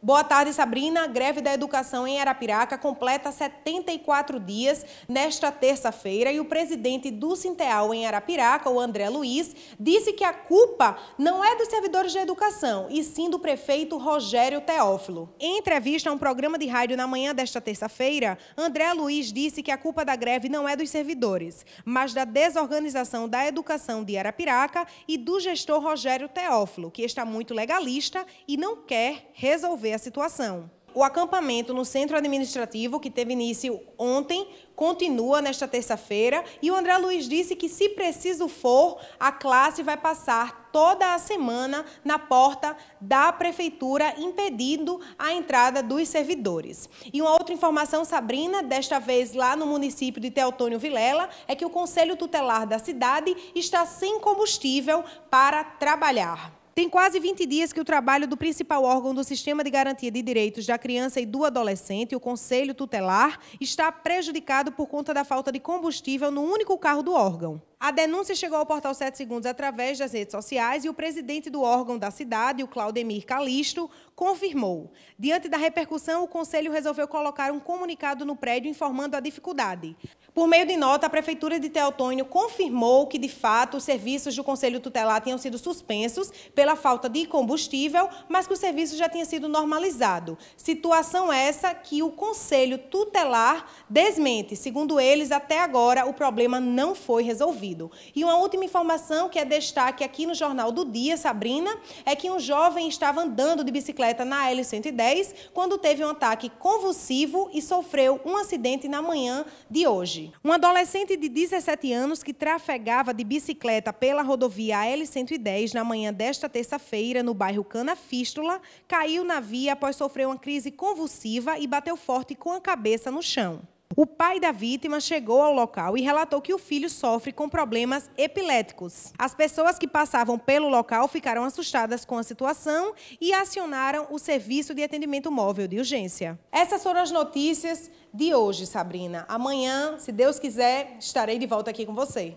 Boa tarde, Sabrina. A greve da educação em Arapiraca completa 74 dias nesta terça-feira e o presidente do Sinteal em Arapiraca, o André Luiz, disse que a culpa não é dos servidores de educação, e sim do prefeito Rogério Teófilo. Em entrevista a um programa de rádio na manhã desta terça-feira, André Luiz disse que a culpa da greve não é dos servidores, mas da desorganização da educação de Arapiraca e do gestor Rogério Teófilo, que está muito legalista e não quer resolver resolver a situação. O acampamento no centro administrativo, que teve início ontem, continua nesta terça-feira e o André Luiz disse que, se preciso for, a classe vai passar toda a semana na porta da prefeitura, impedindo a entrada dos servidores. E uma outra informação, Sabrina, desta vez lá no município de Teotônio Vilela, é que o Conselho Tutelar da cidade está sem combustível para trabalhar. Tem quase 20 dias que o trabalho do principal órgão do Sistema de Garantia de Direitos da Criança e do Adolescente, o Conselho Tutelar, está prejudicado por conta da falta de combustível no único carro do órgão. A denúncia chegou ao portal 7 Segundos através das redes sociais e o presidente do órgão da cidade, o Claudemir Calisto, confirmou. Diante da repercussão, o conselho resolveu colocar um comunicado no prédio informando a dificuldade. Por meio de nota, a prefeitura de Teotônio confirmou que, de fato, os serviços do conselho tutelar tinham sido suspensos pela falta de combustível, mas que o serviço já tinha sido normalizado. Situação essa que o conselho tutelar desmente. Segundo eles, até agora o problema não foi resolvido. E uma última informação que é destaque aqui no Jornal do Dia, Sabrina, é que um jovem estava andando de bicicleta na L110 quando teve um ataque convulsivo e sofreu um acidente na manhã de hoje. Um adolescente de 17 anos que trafegava de bicicleta pela rodovia L110 na manhã desta terça-feira no bairro Cana Fístula caiu na via após sofrer uma crise convulsiva e bateu forte com a cabeça no chão. O pai da vítima chegou ao local e relatou que o filho sofre com problemas epiléticos. As pessoas que passavam pelo local ficaram assustadas com a situação e acionaram o serviço de atendimento móvel de urgência. Essas foram as notícias de hoje, Sabrina. Amanhã, se Deus quiser, estarei de volta aqui com você.